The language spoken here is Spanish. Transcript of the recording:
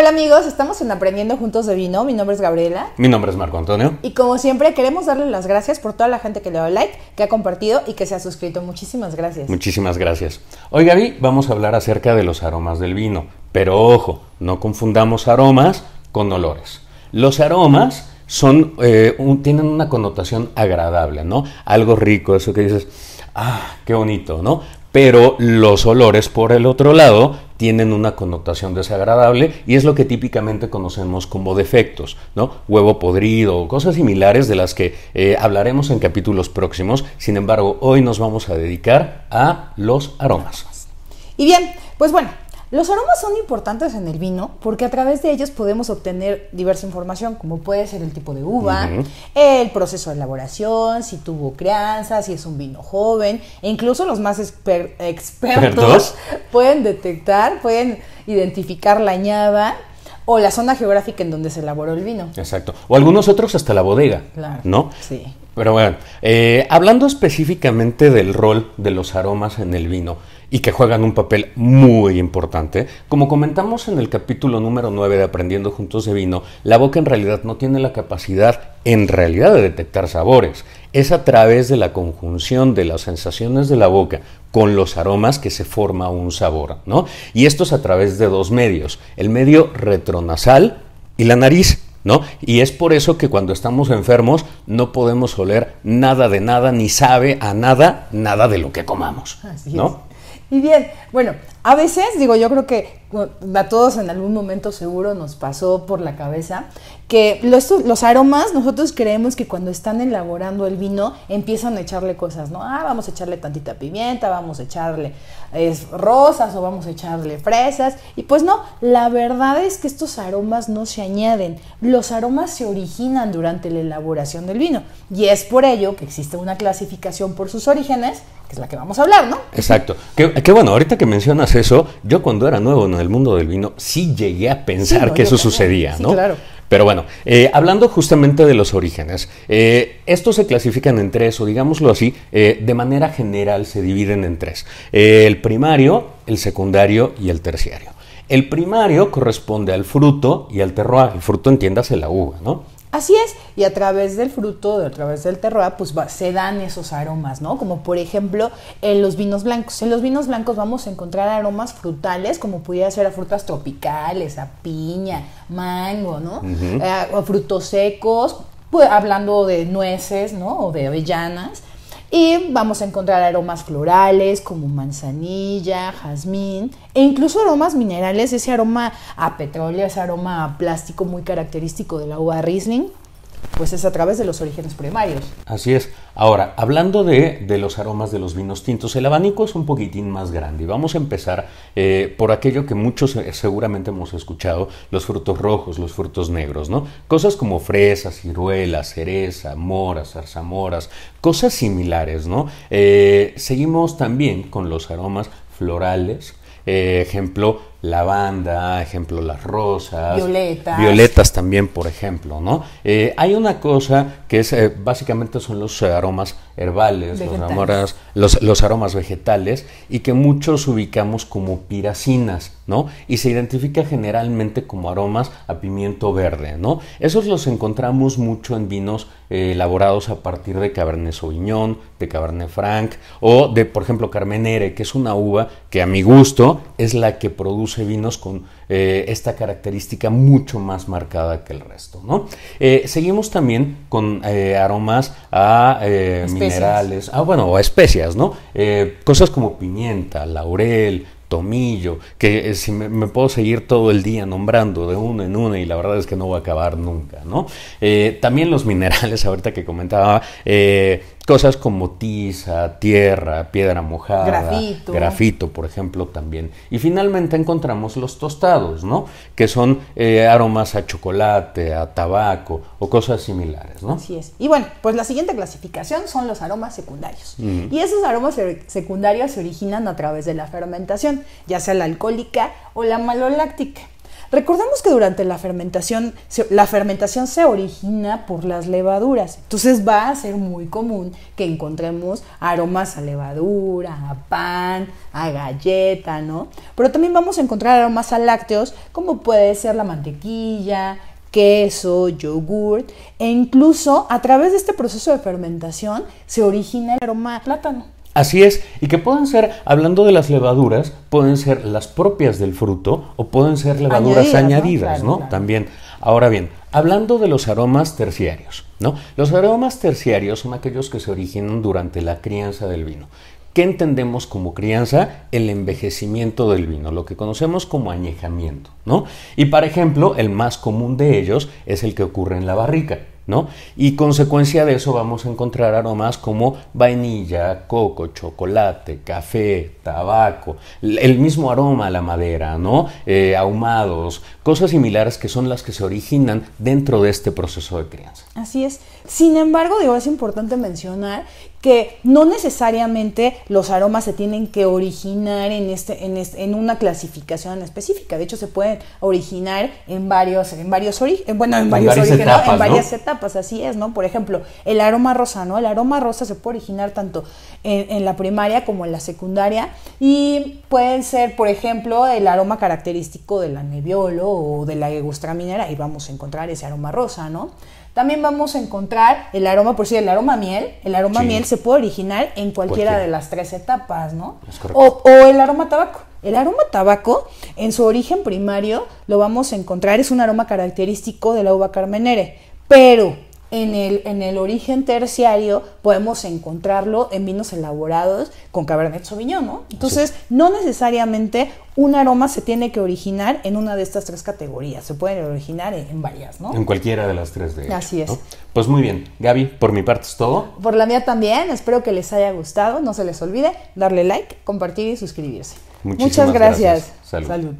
Hola amigos, estamos en Aprendiendo Juntos de Vino. Mi nombre es Gabriela. Mi nombre es Marco Antonio. Y como siempre, queremos darles las gracias por toda la gente que le da like, que ha compartido y que se ha suscrito. Muchísimas gracias. Muchísimas gracias. Hoy, Gaby, vamos a hablar acerca de los aromas del vino. Pero ojo, no confundamos aromas con olores. Los aromas son, eh, tienen una connotación agradable, ¿no? Algo rico, eso que dices, ah, qué bonito, ¿no? pero los olores por el otro lado tienen una connotación desagradable y es lo que típicamente conocemos como defectos, ¿no? Huevo podrido o cosas similares de las que eh, hablaremos en capítulos próximos. Sin embargo, hoy nos vamos a dedicar a los aromas. Y bien, pues bueno, los aromas son importantes en el vino porque a través de ellos podemos obtener diversa información, como puede ser el tipo de uva, el proceso de elaboración, si tuvo crianza, si es un vino joven, e incluso los más expertos pueden detectar, pueden identificar la añada o la zona geográfica en donde se elaboró el vino. Exacto. O algunos otros hasta la bodega, claro, ¿no? Sí. Pero bueno, eh, hablando específicamente del rol de los aromas en el vino y que juegan un papel muy importante, como comentamos en el capítulo número 9 de Aprendiendo Juntos de Vino, la boca en realidad no tiene la capacidad en realidad de detectar sabores. Es a través de la conjunción de las sensaciones de la boca con los aromas que se forma un sabor, ¿no? Y esto es a través de dos medios, el medio retronasal y la nariz. ¿no? Y es por eso que cuando estamos enfermos no podemos oler nada de nada, ni sabe a nada, nada de lo que comamos, Y bien, bueno, a veces, digo, yo creo que uh, a todos en algún momento seguro nos pasó por la cabeza que los, aromas nosotros creemos que cuando están elaborando el vino empiezan a echarle cosas, ¿no? Ah, vamos a echarle tantita pimienta, vamos a echarle es, rosas o vamos a echarle fresas. Y pues no, la verdad es que estos aromas no se añaden, los aromas se originan durante la elaboración del vino. Y es por ello que existe una clasificación por sus orígenes, que es la que vamos a hablar, ¿no? Exacto. Qué, qué bueno, ahorita que mencionas eso, yo cuando era nuevo en el mundo del vino, sí llegué a pensar que eso sucedía, ¿no? Claro. Pero bueno, eh, hablando justamente de los orígenes, eh, estos se clasifican en tres, o digámoslo así, eh, de manera general se dividen en tres. el primario, el secundario y el terciario. El primario corresponde al fruto y al terroir. El fruto, entiéndase, la uva, ¿no? Así es, y a través del fruto, a través del terroir, pues se dan esos aromas, ¿no? Como por ejemplo en los vinos blancos. En los vinos blancos vamos a encontrar aromas frutales, como pudiera ser a frutas tropicales, a piña, mango, ¿no? Eh, a frutos secos, pues, hablando de nueces, ¿no? O de avellanas. Y vamos a encontrar aromas florales como manzanilla, jazmín e incluso aromas minerales, ese aroma a petróleo, ese aroma a plástico muy característico de la uva Riesling pues es a través de los orígenes primarios. Así es. Ahora, hablando de, los aromas de los vinos tintos, el abanico es un poquitín más grande y vamos a empezar eh, por aquello que muchos eh, seguramente hemos escuchado, los frutos rojos, los frutos negros, ¿no? Cosas como fresas, ciruelas, cereza, moras, zarzamoras, cosas similares, ¿no? Eh, seguimos también con los aromas florales, ejemplo, lavanda, ejemplo las rosas, violetas, violetas también, por ejemplo, ¿no? Eh, hay una cosa que es eh, básicamente son los eh, aromas herbales, los aromas, los aromas, vegetales y que muchos ubicamos como piracinas. ¿no? Y se identifica generalmente como aromas a pimiento verde, ¿no? Esos los encontramos mucho en vinos eh, elaborados a partir de Cabernet Sauvignon, de Cabernet Franc o de, por ejemplo, Carmenere, que es una uva que a mi gusto es la que produce vinos con eh, esta característica mucho más marcada que el resto, eh, seguimos también con aromas a minerales, ah, bueno, a especias, ¿no? cosas como pimienta, laurel, Tomillo, que eh, si me, puedo seguir todo el día nombrando de uno en una y la verdad es que no va a acabar nunca, ¿no? Eh, también los minerales, ahorita que comentaba, eh, cosas como tiza, tierra, piedra mojada, grafito. por ejemplo, también. Y finalmente encontramos los tostados, ¿no? Que son eh, aromas a chocolate, a tabaco o cosas similares, ¿no? Así es. Y bueno, pues la siguiente clasificación son los aromas secundarios. Y esos aromas secundarios se originan a través de la fermentación, ya sea la alcohólica o la maloláctica. Recordemos que durante la fermentación, la fermentación se origina por las levaduras, entonces va a ser muy común que encontremos aromas a levadura, a pan, a galleta, ¿no? Pero también vamos a encontrar aromas a lácteos, como puede ser la mantequilla, queso, yogurt, e incluso a través de este proceso de fermentación se origina el aroma a plátano. Así es, y que pueden ser, hablando de las levaduras, pueden ser las propias del fruto o pueden ser levaduras añadidas, ¿no? También. Ahora bien, hablando de los aromas terciarios, ¿no? Los aromas terciarios son aquellos que se originan durante la crianza del vino. ¿Qué entendemos como crianza? El envejecimiento del vino, lo que conocemos como añejamiento, ¿no? Y por ejemplo, el más común de ellos es el que ocurre en la barrica. Y consecuencia de eso vamos a encontrar aromas como vainilla, coco, chocolate, café, tabaco, el mismo aroma a la madera, ¿no? Eh, ahumados, cosas similares que son las que se originan dentro de este proceso de crianza. Así es. Sin embargo, digo, es importante mencionar que no necesariamente los aromas se tienen que originar en, este, en, en una clasificación específica. De hecho, se pueden originar en varios, en varios bueno, en, varios varias etapas, en varias etapas, así es, ¿no? Por ejemplo, el aroma rosa, ¿no? El aroma rosa se puede originar tanto en, en la primaria como en la secundaria y pueden ser, por ejemplo, el aroma característico de la o de la egustra minera, y vamos a encontrar ese aroma rosa, ¿no? También vamos a encontrar el aroma, por si el aroma miel, el aroma miel se puede originar en cualquiera, de las tres etapas, ¿no? o, o el aroma tabaco. El aroma tabaco, en su origen primario, lo vamos a encontrar, es un aroma característico de la uva carmenere, pero en el, en el origen terciario podemos encontrarlo en vinos elaborados con Cabernet Sauvignon, ¿no? Entonces, no necesariamente un aroma se tiene que originar en una de estas tres categorías, se pueden originar en, varias, ¿no? En cualquiera de las tres de Así es. Pues muy bien, Gaby, por mi parte es todo. Por la mía también, espero que les haya gustado, no se les olvide darle like, compartir y suscribirse. Muchísimas Muchas gracias. Salud.